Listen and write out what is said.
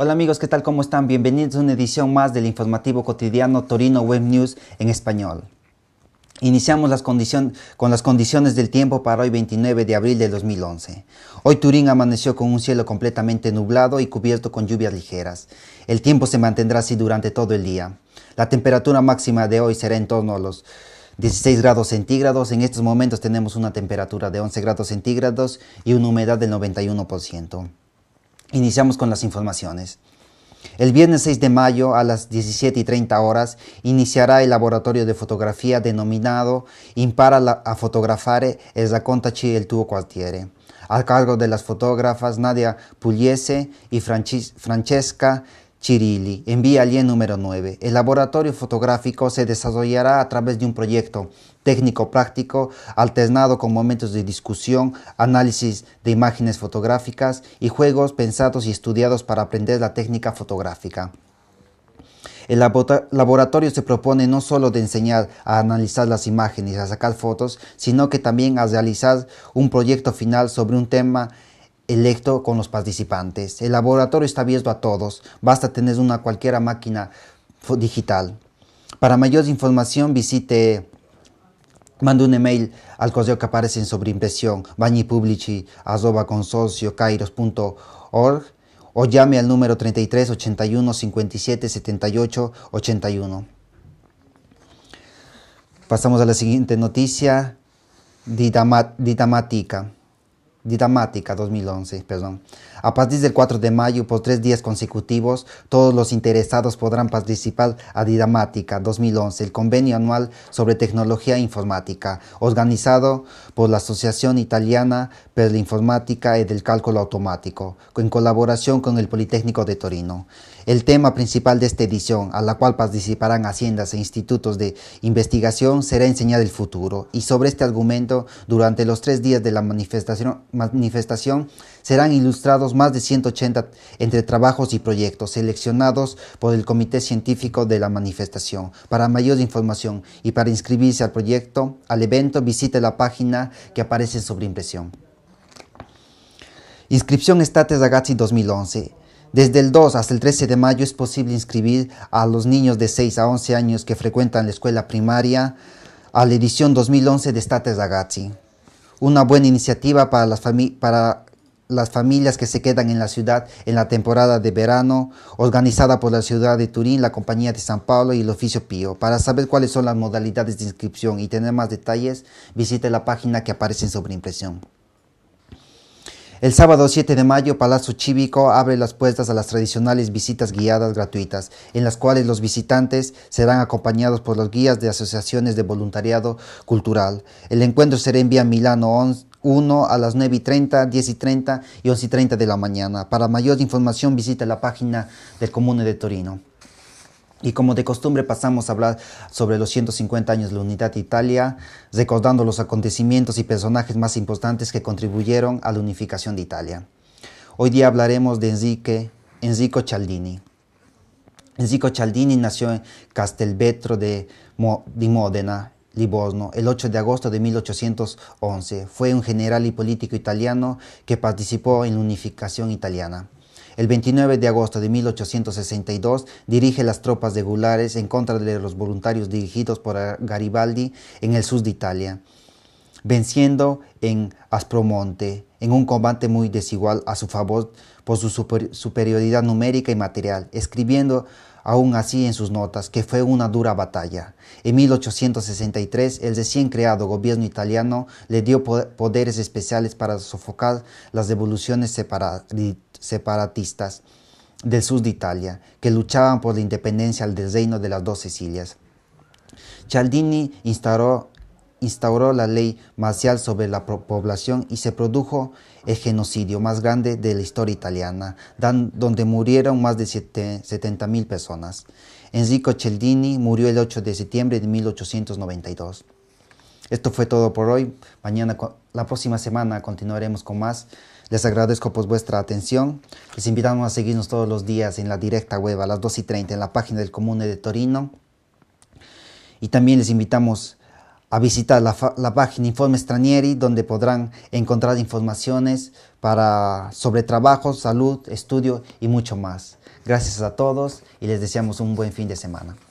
Hola amigos, ¿qué tal? ¿Cómo están? Bienvenidos a una edición más del informativo cotidiano Torino Web News en español. Iniciamos las con las condiciones del tiempo para hoy 29 de abril de 2011. Hoy Turín amaneció con un cielo completamente nublado y cubierto con lluvias ligeras. El tiempo se mantendrá así durante todo el día. La temperatura máxima de hoy será en torno a los 16 grados centígrados. En estos momentos tenemos una temperatura de 11 grados centígrados y una humedad del 91%. Iniciamos con las informaciones. El viernes 6 de mayo a las 17 y 30 horas iniciará el laboratorio de fotografía denominado Impara a fotografare e raccontaci el tuo quartiere, Al cargo de las fotógrafas Nadia Pugliese y Francesca en envía IE número 9. El laboratorio fotográfico se desarrollará a través de un proyecto técnico-práctico alternado con momentos de discusión, análisis de imágenes fotográficas y juegos pensados y estudiados para aprender la técnica fotográfica. El laboratorio se propone no solo de enseñar a analizar las imágenes y a sacar fotos, sino que también a realizar un proyecto final sobre un tema electo con los participantes. El laboratorio está abierto a todos, basta tener una cualquiera máquina digital. Para mayor información visite, mande un email al correo que aparece en sobreimpresión, org o llame al número 33 81 57 78 81. Pasamos a la siguiente noticia, didamática. Didamática 2011, perdón. A partir del 4 de mayo, por tres días consecutivos, todos los interesados podrán participar a Didamática 2011, el convenio anual sobre tecnología e informática, organizado por la Asociación Italiana per Informática y e del Cálculo Automático, en colaboración con el Politécnico de Torino. El tema principal de esta edición, a la cual participarán haciendas e institutos de investigación, será enseñar el futuro. Y sobre este argumento, durante los tres días de la manifestación manifestación serán ilustrados más de 180 entre trabajos y proyectos seleccionados por el Comité Científico de la Manifestación. Para mayor información y para inscribirse al proyecto, al evento, visite la página que aparece sobre impresión. Inscripción Estates Agazzi 2011. Desde el 2 hasta el 13 de mayo es posible inscribir a los niños de 6 a 11 años que frecuentan la escuela primaria a la edición 2011 de Estates Agazzi una buena iniciativa para las, familias que se quedan en la ciudad en la temporada de verano, organizada por la ciudad de Turín, la Compañía de San Pablo y el Oficio Pío. Para saber cuáles son las modalidades de inscripción y tener más detalles, visite la página que aparece en sobreimpresión. El sábado 7 de mayo, Palazzo Cívico abre las puertas a las tradicionales visitas guiadas gratuitas, en las cuales los visitantes serán acompañados por los guías de asociaciones de voluntariado cultural. El encuentro será en Vía Milano 1 a las 9 y 30, 10 y 30 y 11 y 30 de la mañana. Para mayor información visita la página del Comune de Torino. Y como de costumbre pasamos a hablar sobre los 150 años de la unidad de Italia, recordando los acontecimientos y personajes más importantes que contribuyeron a la unificación de Italia. Hoy día hablaremos de Enrique, Enrico Cialdini. Enrico Cialdini nació en Castelvetro de, Modena, de Livorno, el 8 de agosto de 1811. Fue un general y político italiano que participó en la unificación italiana. El 29 de agosto de 1862 dirige las tropas de Gulares en contra de los voluntarios dirigidos por Garibaldi en el sur de Italia, venciendo en Aspromonte en un combate muy desigual a su favor por su superioridad numérica y material, escribiendo aún así en sus notas, que fue una dura batalla. En 1863, el recién creado gobierno italiano le dio poderes especiales para sofocar las devoluciones separatistas del sur de Italia, que luchaban por la independencia del reino de las dos Sicilias. Cialdini instauró instauró la ley marcial sobre la población y se produjo el genocidio más grande de la historia italiana, donde murieron más de mil personas. Enrico Celdini murió el 8 de septiembre de 1892. Esto fue todo por hoy. Mañana, la próxima semana, continuaremos con más. Les agradezco por pues, vuestra atención. Les invitamos a seguirnos todos los días en la directa web a las 2 y 30 en la página del Comune de Torino. Y también les invitamos a visitar la, página Informe Stranieri, donde podrán encontrar informaciones para, sobre trabajo, salud, estudio y mucho más. Gracias a todos y les deseamos un buen fin de semana.